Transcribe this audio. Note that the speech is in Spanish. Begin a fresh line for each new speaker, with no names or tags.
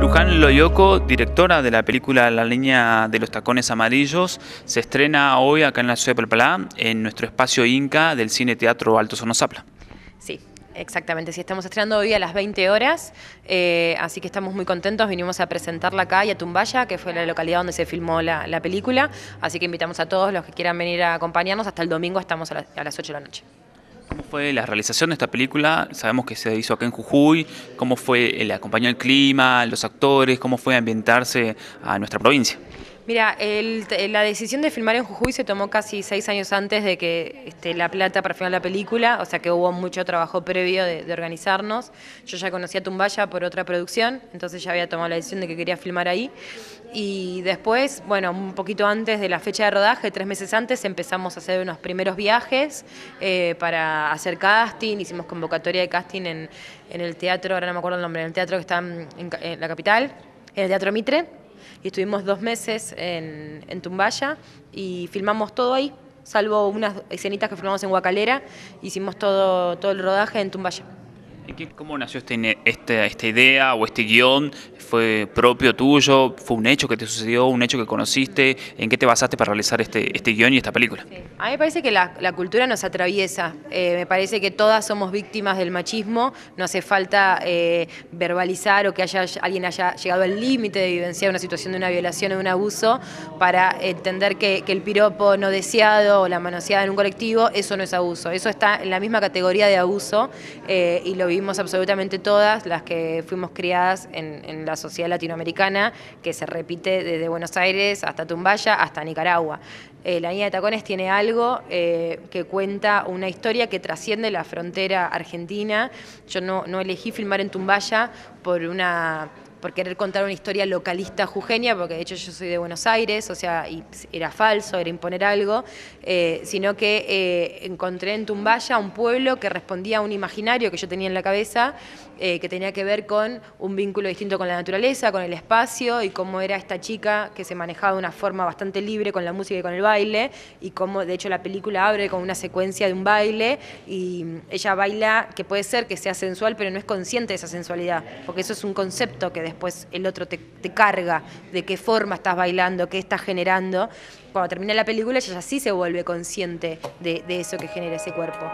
Luján Loyoco, directora de la película La línea de los Tacones Amarillos, se estrena hoy acá en la ciudad de Palpalá, en nuestro espacio Inca del Cine Teatro Alto Sonosapla Sí,
Exactamente, sí, estamos estrenando hoy a las 20 horas, eh, así que estamos muy contentos, vinimos a presentarla acá y a Tumbaya, que fue la localidad donde se filmó la, película, así que invitamos a todos los que quieran venir a acompañarnos, hasta el domingo estamos a, a las 8 de la noche
fue la realización de esta película? Sabemos que se hizo acá en Jujuy, ¿cómo fue el acompañó el clima, los actores, cómo fue ambientarse a nuestra provincia?
Mira, la decisión de filmar en Jujuy se tomó casi seis años antes de que este, La Plata para filmar la película, o sea que hubo mucho trabajo previo de, organizarnos. Yo ya conocía Tumbaya por otra producción, entonces ya había tomado la decisión de que quería filmar ahí. Y después, bueno, un poquito antes de la fecha de rodaje, tres meses antes, empezamos a hacer unos primeros viajes eh, para hacer casting, hicimos convocatoria de casting en, el teatro, ahora no me acuerdo el nombre, en el teatro que está en, la capital, en el Teatro Mitre, y estuvimos dos meses en, Tumbaya y filmamos todo ahí, salvo unas escenitas que filmamos en Huacalera, hicimos todo, todo el rodaje en Tumbaya.
¿Cómo nació este, este, esta idea o este guión? ¿Fue propio tuyo? ¿Fue un hecho que te sucedió? ¿Un hecho que conociste? ¿En qué te basaste para realizar este, este guión y esta película?
A mí me parece que la, cultura nos atraviesa. Eh, me parece que todas somos víctimas del machismo. No hace falta eh, verbalizar o que haya, alguien haya llegado al límite de vivenciar una situación de una violación o de un abuso para entender que, el piropo no deseado o la manoseada en un colectivo, eso no es abuso. Eso está en la misma categoría de abuso eh, y lo vivimos fuimos absolutamente todas las que fuimos criadas en, la sociedad latinoamericana, que se repite desde Buenos Aires hasta Tumbaya, hasta Nicaragua. Eh, la Niña de Tacones tiene algo eh, que cuenta una historia que trasciende la frontera argentina. Yo no, no elegí filmar en Tumbaya por una por querer contar una historia localista jujeña, porque de hecho yo soy de Buenos Aires, o sea, y era falso, era imponer algo, eh, sino que eh, encontré en Tumbaya un pueblo que respondía a un imaginario que yo tenía en la cabeza, eh, que tenía que ver con un vínculo distinto con la naturaleza, con el espacio, y cómo era esta chica que se manejaba de una forma bastante libre con la música y con el baile, y cómo, de hecho, la película abre con una secuencia de un baile, y ella baila, que puede ser que sea sensual, pero no es consciente de esa sensualidad, porque eso es un concepto que después el otro te, carga de qué forma estás bailando, qué estás generando. Cuando termina la película, ella ya sí se vuelve consciente de eso que genera ese cuerpo.